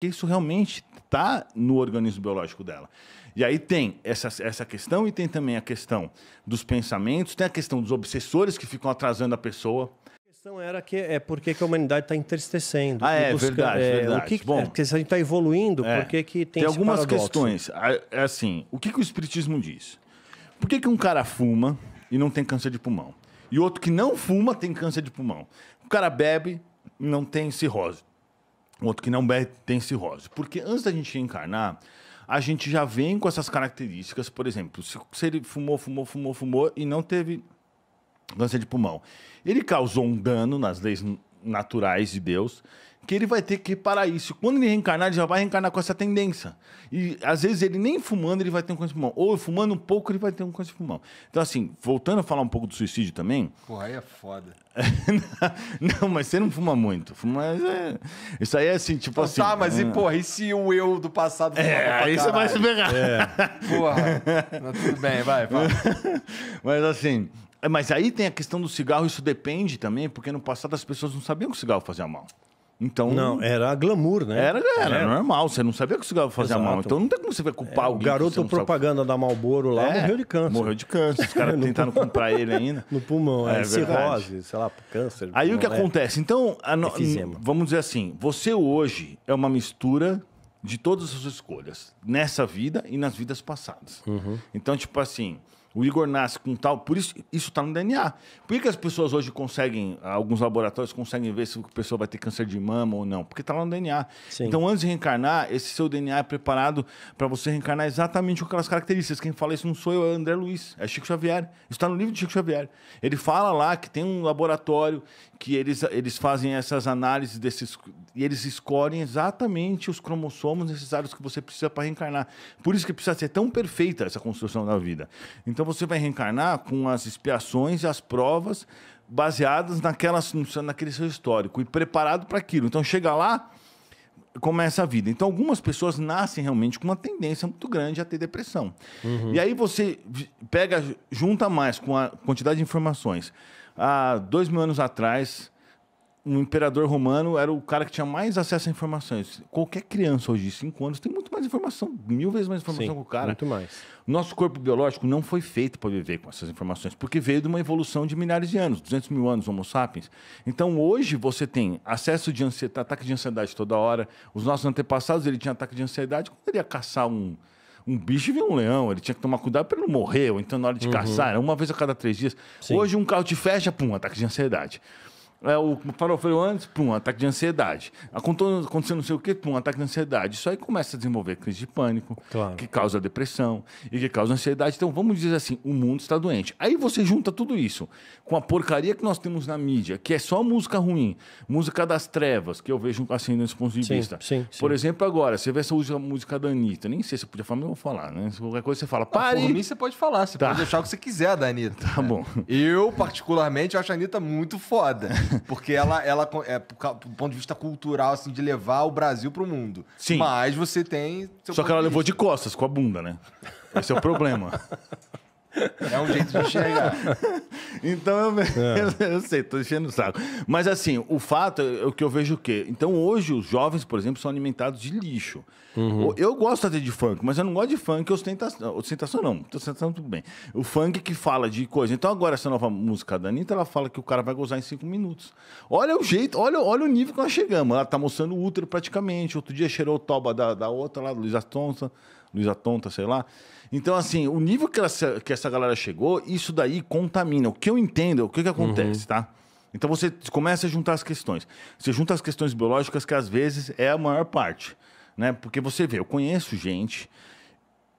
que isso realmente está no organismo biológico dela. E aí tem essa, essa questão e tem também a questão dos pensamentos, tem a questão dos obsessores que ficam atrasando a pessoa. A questão era que é porque que a humanidade está entristecendo. Ah, é, busca, verdade, é, verdade. O que, Bom, porque é, se a gente está evoluindo, é, por que, que tem Tem algumas paradoxo? questões. Ah, é assim, o que, que o Espiritismo diz? Por que, que um cara fuma e não tem câncer de pulmão? E outro que não fuma tem câncer de pulmão? O cara bebe e não tem cirrose outro que não tem cirrose. Porque antes da gente encarnar, a gente já vem com essas características, por exemplo, se, se ele fumou, fumou, fumou, fumou e não teve câncer de pulmão. Ele causou um dano nas leis naturais de Deus, que ele vai ter que ir para isso. Quando ele reencarnar, ele já vai reencarnar com essa tendência. E às vezes ele nem fumando, ele vai ter um câncer de pulmão. Ou fumando um pouco, ele vai ter um câncer de pulmão. Então, assim, voltando a falar um pouco do suicídio também. porra aí é foda. não, mas você não fuma muito. Fuma, é... Isso aí é assim, tipo então, assim. Tá, mas é... e porra, e se o eu do passado É, aí você vai se pegar. É. Porra. Mas tudo bem, vai, fala. mas assim, é, mas aí tem a questão do cigarro, isso depende também, porque no passado as pessoas não sabiam que o cigarro fazia mal. Então. Não, era glamour, né? Era, era, era. É. normal, você não sabia que o cigarro fazia Exato. mal. Então não tem como você culpar é, alguém. O garoto propaganda sabe. da Malboro lá é, morreu de câncer. Morreu de câncer, os caras tentando comprar ele ainda. No pulmão, é, é cirrose, sei lá, câncer. Aí o que é. acontece? Então, a, vamos dizer assim, você hoje é uma mistura de todas as suas escolhas, nessa vida e nas vidas passadas. Uhum. Então, tipo assim. O Igor nasce com tal. Por isso, isso está no DNA. Por que as pessoas hoje conseguem, alguns laboratórios conseguem ver se a pessoa vai ter câncer de mama ou não? Porque está lá no DNA. Sim. Então, antes de reencarnar, esse seu DNA é preparado para você reencarnar exatamente com aquelas características. Quem fala isso não sou eu, é André Luiz, é Chico Xavier. Isso está no livro de Chico Xavier. Ele fala lá que tem um laboratório que eles, eles fazem essas análises desses. E eles escolhem exatamente os cromossomos necessários que você precisa para reencarnar. Por isso que precisa ser tão perfeita essa construção da vida. Então, então você vai reencarnar com as expiações e as provas baseadas naquela, naquele seu histórico e preparado para aquilo. Então chega lá, começa a vida. Então algumas pessoas nascem realmente com uma tendência muito grande a ter depressão. Uhum. E aí você pega, junta mais com a quantidade de informações. Há dois mil anos atrás, um imperador romano era o cara que tinha mais acesso a informações. Qualquer criança hoje de cinco anos tem mais informação, mil vezes mais informação Sim, que o cara. Muito mais. Nosso corpo biológico não foi feito para viver com essas informações, porque veio de uma evolução de milhares de anos, 200 mil anos, Homo sapiens. Então, hoje você tem acesso de ansiedade, ataque de ansiedade toda hora. Os nossos antepassados, ele tinha ataque de ansiedade quando ele ia caçar um, um bicho viu um leão, ele tinha que tomar cuidado para ele não morrer, ou então na hora de uhum. caçar, era uma vez a cada três dias. Sim. Hoje um carro te fecha, pum, ataque de ansiedade. É, o farofeiro antes, pum, ataque de ansiedade. Aconteceu não sei o quê, pum, ataque de ansiedade. Isso aí começa a desenvolver crise de pânico, claro. que causa depressão e que causa ansiedade. Então, vamos dizer assim, o mundo está doente. Aí você junta tudo isso com a porcaria que nós temos na mídia, que é só música ruim, música das trevas, que eu vejo assim nesse ponto de sim, vista. Sim, sim. Por exemplo, agora, você vê essa música da Anitta, nem sei se você podia falar, mas eu vou falar, né? Se qualquer coisa você fala, pare! por mim você pode falar, você tá. pode deixar o que você quiser da Anitta. Tá né? bom. Eu, particularmente, acho a Anitta muito foda. Porque ela, ela é, do ponto de vista cultural, assim, de levar o Brasil pro mundo. Sim. Mas você tem. Só que ela levou de costas, com a bunda, né? Esse é o problema. É um jeito de enxergar. então eu, é. eu sei, tô enchendo o saco. Mas assim, o fato é o que eu vejo o quê? Então hoje os jovens, por exemplo, são alimentados de lixo. Uhum. Eu gosto até de funk, mas eu não gosto de funk ostentação. Ostentação não, ostentação tudo bem. O funk que fala de coisa. Então agora essa nova música da Anitta, ela fala que o cara vai gozar em cinco minutos. Olha o jeito, olha, olha o nível que nós chegamos. Ela tá mostrando o útero praticamente. Outro dia cheirou o toba da, da outra lá, Luísa Tonta, Luísa Tonta, sei lá. Então, assim, o nível que essa, que essa galera chegou, isso daí contamina. O que eu entendo, o que, que acontece, uhum. tá? Então você começa a juntar as questões. Você junta as questões biológicas, que às vezes é a maior parte. Né? Porque você vê, eu conheço gente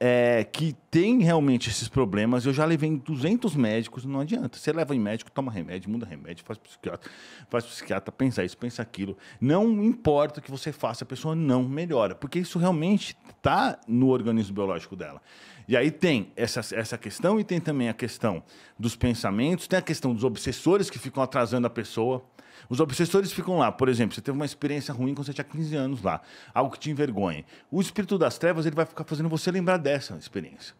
é, que tem realmente esses problemas. Eu já levei em 200 médicos, não adianta. Você leva em médico, toma remédio, muda remédio, faz psiquiatra, faz psiquiatra, pensa isso, pensa aquilo. Não importa o que você faça, a pessoa não melhora, porque isso realmente está no organismo biológico dela. E aí tem essa, essa questão e tem também a questão dos pensamentos, tem a questão dos obsessores que ficam atrasando a pessoa. Os obsessores ficam lá. Por exemplo, você teve uma experiência ruim quando você tinha 15 anos lá, algo que te envergonha. O espírito das trevas ele vai ficar fazendo você lembrar dessa experiência.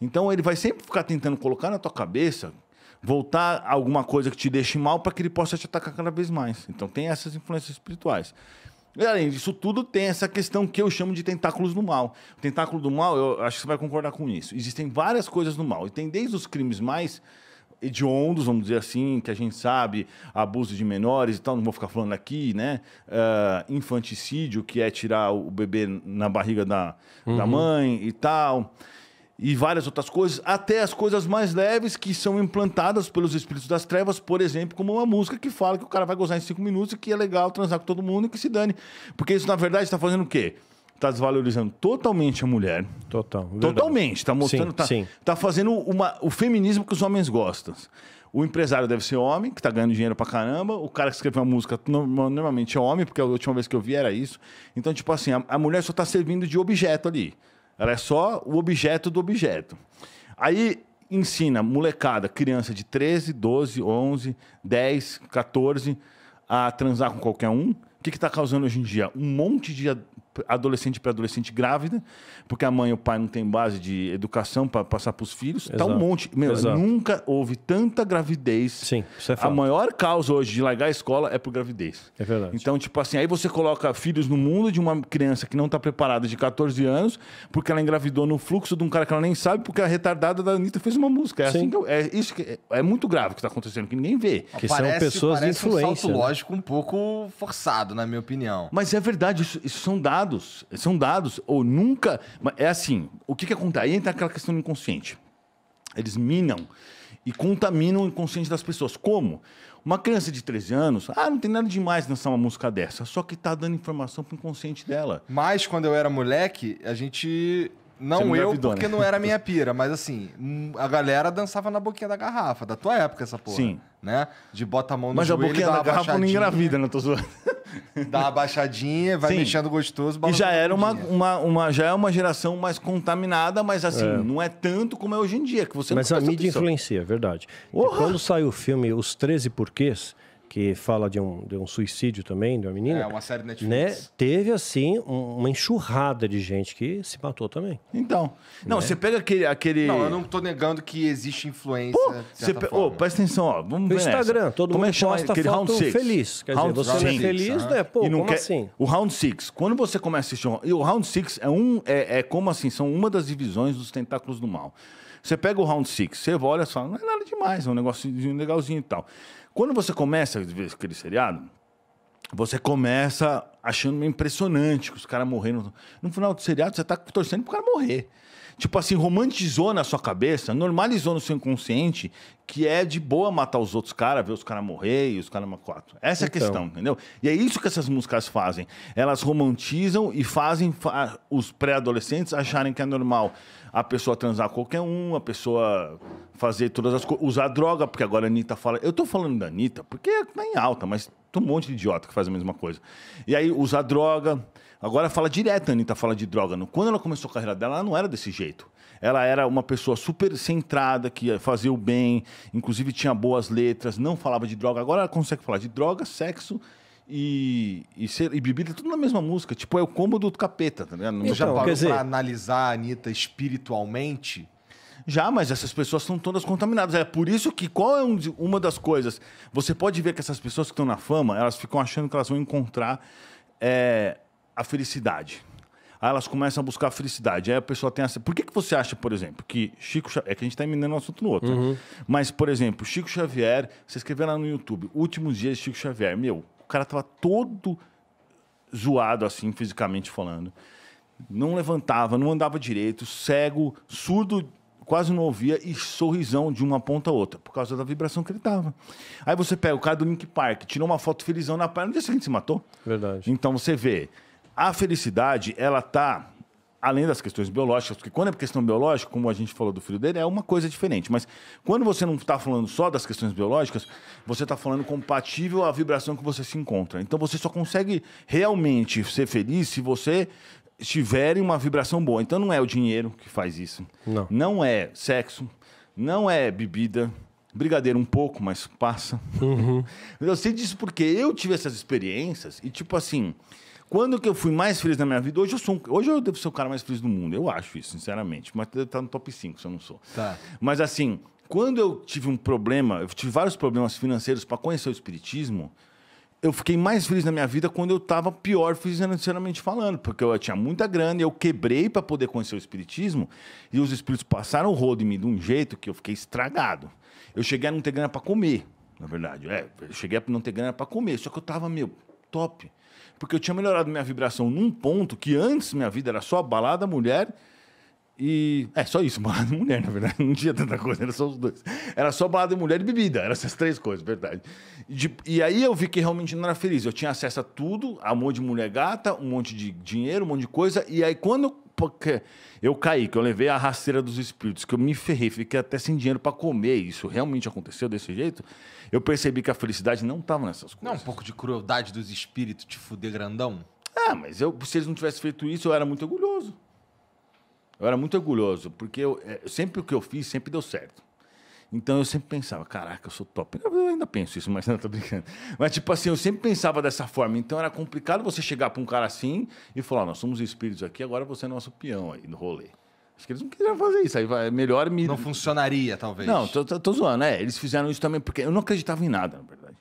Então ele vai sempre ficar tentando colocar na tua cabeça voltar alguma coisa que te deixe mal para que ele possa te atacar cada vez mais. Então tem essas influências espirituais. E além disso tudo, tem essa questão que eu chamo de tentáculos do mal. O tentáculo do mal, eu acho que você vai concordar com isso. Existem várias coisas no mal. E tem desde os crimes mais hediondos, vamos dizer assim, que a gente sabe, abuso de menores e tal, não vou ficar falando aqui, né? Uh, infanticídio, que é tirar o bebê na barriga da, uhum. da mãe e tal. E várias outras coisas, até as coisas mais leves que são implantadas pelos espíritos das trevas, por exemplo, como uma música que fala que o cara vai gozar em cinco minutos e que é legal transar com todo mundo e que se dane. Porque isso, na verdade, está fazendo o quê? está desvalorizando totalmente a mulher. Total. É verdade. Totalmente. está mostrando, está tá, fazendo uma, o feminismo que os homens gostam. O empresário deve ser homem, que tá ganhando dinheiro pra caramba. O cara que escreveu a música normalmente é homem, porque a última vez que eu vi era isso. Então, tipo assim, a, a mulher só tá servindo de objeto ali. Ela é só o objeto do objeto. Aí ensina molecada, criança de 13, 12, 11, 10, 14 a transar com qualquer um. O que está causando hoje em dia? Um monte de, adolescente para adolescente grávida, porque a mãe e o pai não têm base de educação para passar para os filhos. está um monte. Meu, nunca houve tanta gravidez. Sim, isso é fato. A maior causa hoje de largar a escola é por gravidez. É verdade. Então, tipo assim, aí você coloca filhos no mundo de uma criança que não está preparada de 14 anos, porque ela engravidou no fluxo de um cara que ela nem sabe, porque a retardada da Anitta fez uma música. É, assim eu, é isso que é, é, muito grave o que está acontecendo, que ninguém vê. Que parece, são pessoas de influência. Um salto né? lógico um pouco forçado, na minha opinião. Mas é verdade, isso, isso são dados dados, são dados, ou nunca. É assim, o que, que acontece? Aí entra aquela questão do inconsciente. Eles minam e contaminam o inconsciente das pessoas. Como? Uma criança de 13 anos, ah, não tem nada demais dançar uma música dessa, só que tá dando informação pro inconsciente dela. Mas quando eu era moleque, a gente. Não, não eu, gravidou, porque né? não era minha pira, mas assim, a galera dançava na boquinha da garrafa, da tua época, essa porra. Sim. Né? De bota a mão no mas joelho, Mas a boquinha da garrafa não engravida, não né? tô zoando. Dá uma baixadinha, vai Sim. mexendo gostoso. E já era uma, uma, uma, já é uma geração mais contaminada, mas assim, é. não é tanto como é hoje em dia, que você Mas a mídia atenção. influencia, é verdade. Quando saiu o filme Os 13 Porquês, que fala de um, de um suicídio também, de uma menina. É, uma série Netflix. Né? Teve, assim, um, uma enxurrada de gente que se matou também. Então. Não, né? você pega aquele, aquele. Não, eu não tô negando que existe influência. Pô, você pe... oh, presta atenção, ó. Vamos ver. O Instagram, nessa. todo como mundo chama posta aquele foto round six. feliz. Quer round dizer, você six, é feliz, né? Pô, e quer... assim? O round six, quando você começa a assistir. o round six é um. É, é como assim? São uma das divisões dos tentáculos do mal. Você pega o round six, você olha e fala, não é nada demais, é um negocinho legalzinho e tal. Quando você começa a ver aquele seriado, você começa achando impressionante que os caras morrendo. No final do seriado, você tá torcendo pro cara morrer tipo assim, romantizou na sua cabeça, normalizou no seu inconsciente que é de boa matar os outros caras, ver os caras morrer e os caras quatro. Essa então. é a então. questão, entendeu? E é isso que essas músicas fazem. Elas romantizam e fazem fa os pré-adolescentes acharem que é normal a pessoa transar com qualquer um, a pessoa fazer todas as coisas, usar droga, porque agora a Anitta fala. Eu tô falando da Anitta porque tá em alta, mas tem um monte de idiota que faz a mesma coisa. E aí, usar droga. Agora fala direto, a Anitta fala de droga. Quando ela começou a carreira dela, ela não era desse jeito. Ela era uma pessoa super centrada, que fazia o bem, inclusive tinha boas letras, não falava de droga. Agora ela consegue falar de droga, sexo e, e, ser, e bebida, tudo na mesma música. Tipo, é o cômodo do capeta, tá ligado? Então, já parou quer dizer... pra analisar a Anitta espiritualmente? Já, mas essas pessoas são todas contaminadas. É por isso que qual é um, uma das coisas? Você pode ver que essas pessoas que estão na fama, elas ficam achando que elas vão encontrar é, a felicidade. Aí elas começam a buscar felicidade. Aí a pessoa tem essa. Por que, que você acha, por exemplo, que Chico. É que a gente está emendando um assunto no outro. Né? Uhum. Né? Mas, por exemplo, Chico Xavier, você escreveu lá no YouTube, Últimos Dias de Chico Xavier. Meu, o cara tava todo zoado, assim, fisicamente falando. Não levantava, não andava direito, cego, surdo quase não ouvia e sorrisão de uma ponta a outra, por causa da vibração que ele tava. Aí você pega o cara do Link Park, tirou uma foto felizão na praia, no dia seguinte se matou. Verdade. Então você vê a felicidade, ela tá além das questões biológicas, porque quando é questão biológica, como a gente falou do filho dele, é uma coisa diferente. Mas quando você não está falando só das questões biológicas, você está falando compatível à vibração que você se encontra. Então você só consegue realmente ser feliz se você estiver em uma vibração boa. Então não é o dinheiro que faz isso. Não, não é sexo, não é bebida. Brigadeiro um pouco, mas passa. Uhum. Eu sei disso porque eu tive essas experiências e, tipo assim, quando que eu fui mais feliz na minha vida? Hoje eu sou, hoje eu devo ser o cara mais feliz do mundo. Eu acho isso, sinceramente. Mas tá, tá no top 5, se eu não sou. Tá. Mas assim, quando eu tive um problema, eu tive vários problemas financeiros para conhecer o espiritismo, eu fiquei mais feliz na minha vida quando eu estava pior financeiramente falando, porque eu tinha muita grana, eu quebrei para poder conhecer o espiritismo e os espíritos passaram o rodo em mim de um jeito que eu fiquei estragado. Eu cheguei a não ter grana para comer, na verdade. É, eu cheguei a não ter grana para comer, só que eu estava meu top porque eu tinha melhorado minha vibração num ponto que antes minha vida era só balada, mulher e. É, só isso, balada e mulher, na verdade. Não tinha tanta coisa, era só os dois. Era só balada e mulher e bebida, eram essas três coisas, verdade. E, de... e aí eu vi que realmente não era feliz. Eu tinha acesso a tudo, amor de mulher gata, um monte de dinheiro, um monte de coisa. E aí quando porque eu caí, que eu levei a rasteira dos espíritos, que eu me ferrei, fiquei até sem dinheiro para comer, isso realmente aconteceu desse jeito, eu percebi que a felicidade não estava nessas coisas. Não é um pouco de crueldade dos espíritos te fuder grandão? Ah, mas eu, se eles não tivessem feito isso, eu era muito orgulhoso. Eu era muito orgulhoso, porque eu, é, sempre o que eu fiz sempre deu certo. Então eu sempre pensava, caraca, eu sou top. Eu ainda penso isso, mas não tô brincando. Mas tipo assim, eu sempre pensava dessa forma. Então era complicado você chegar para um cara assim e falar, nós somos espíritos aqui, agora você é nosso peão aí no rolê. Acho que eles não quiseram fazer isso. Aí vai, é melhor me. Não funcionaria, talvez. Não, tô, tô, tô zoando. É, eles fizeram isso também porque eu não acreditava em nada, na verdade.